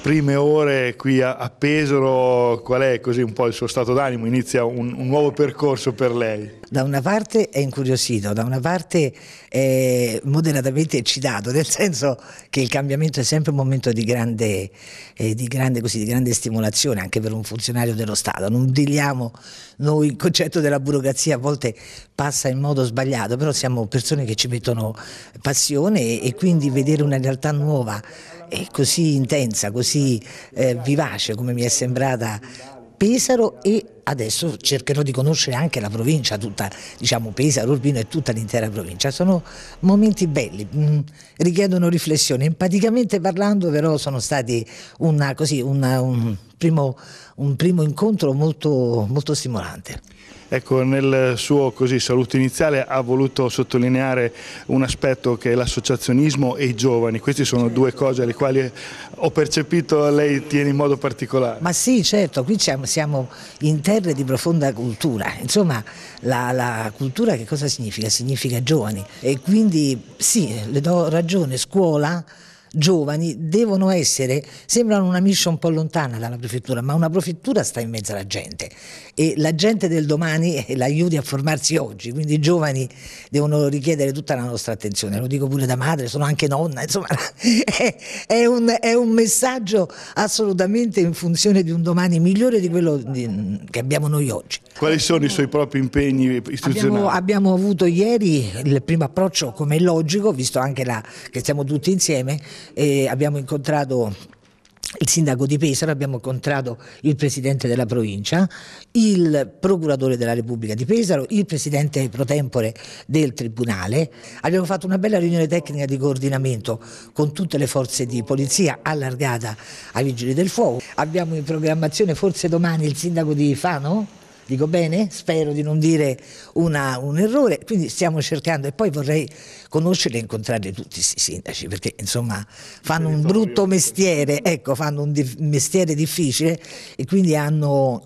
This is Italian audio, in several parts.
prime ore qui a, a Pesaro, qual è così un po' il suo stato d'animo? Inizia un, un nuovo percorso per lei? da una parte è incuriosito, da una parte è moderatamente eccitato, nel senso che il cambiamento è sempre un momento di grande, eh, di grande, così, di grande stimolazione anche per un funzionario dello Stato. Non diliamo noi il concetto della burocrazia a volte passa in modo sbagliato, però siamo persone che ci mettono passione e, e quindi vedere una realtà nuova e così intensa, così eh, vivace come mi è sembrata Pesaro e adesso cercherò di conoscere anche la provincia, tutta, diciamo Pesaro, Urbino e tutta l'intera provincia. Sono momenti belli, mh, mm, richiedono riflessione. Empaticamente parlando però sono stati una, così, una, un, primo, un, primo, incontro molto, molto stimolante. Ecco, nel suo così, saluto iniziale ha voluto sottolineare un aspetto che è l'associazionismo e i giovani, queste sono certo. due cose alle quali ho percepito lei tiene in modo particolare. Ma sì, certo, qui siamo, in terre di profonda cultura, insomma la, la, cultura che cosa significa? Significa giovani e quindi sì, le do ragione, scuola, giovani devono essere, sembrano una mission un po' lontana dalla prefettura, ma una prefettura sta in mezzo alla gente e la gente del domani la aiuti a formarsi oggi, quindi i giovani devono richiedere tutta la nostra attenzione, lo dico pure da madre, sono anche nonna, insomma è, è, un, è un, messaggio assolutamente in funzione di un domani migliore di quello di, che abbiamo noi oggi. Quali sono i suoi propri impegni istituzionali? Abbiamo, abbiamo avuto ieri il primo approccio come è logico, visto anche la, che siamo tutti insieme, eh, abbiamo incontrato il sindaco di Pesaro, abbiamo incontrato il presidente della provincia, il procuratore della Repubblica di Pesaro, il presidente pro tempore del tribunale. Abbiamo fatto una bella riunione tecnica di coordinamento con tutte le forze di polizia allargata ai vigili del fuoco. Abbiamo in programmazione forse domani il sindaco di Fano Dico bene? Spero di non dire una, un errore. Quindi stiamo cercando e poi vorrei conoscere e incontrare tutti i sindaci perché insomma fanno un brutto mestiere, ecco, fanno un di mestiere difficile e quindi hanno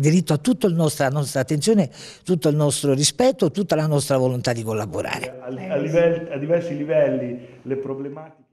diritto a tutta la nostra attenzione, tutto il nostro rispetto, tutta la nostra volontà di collaborare. a, a, livelli, a diversi livelli le problematiche...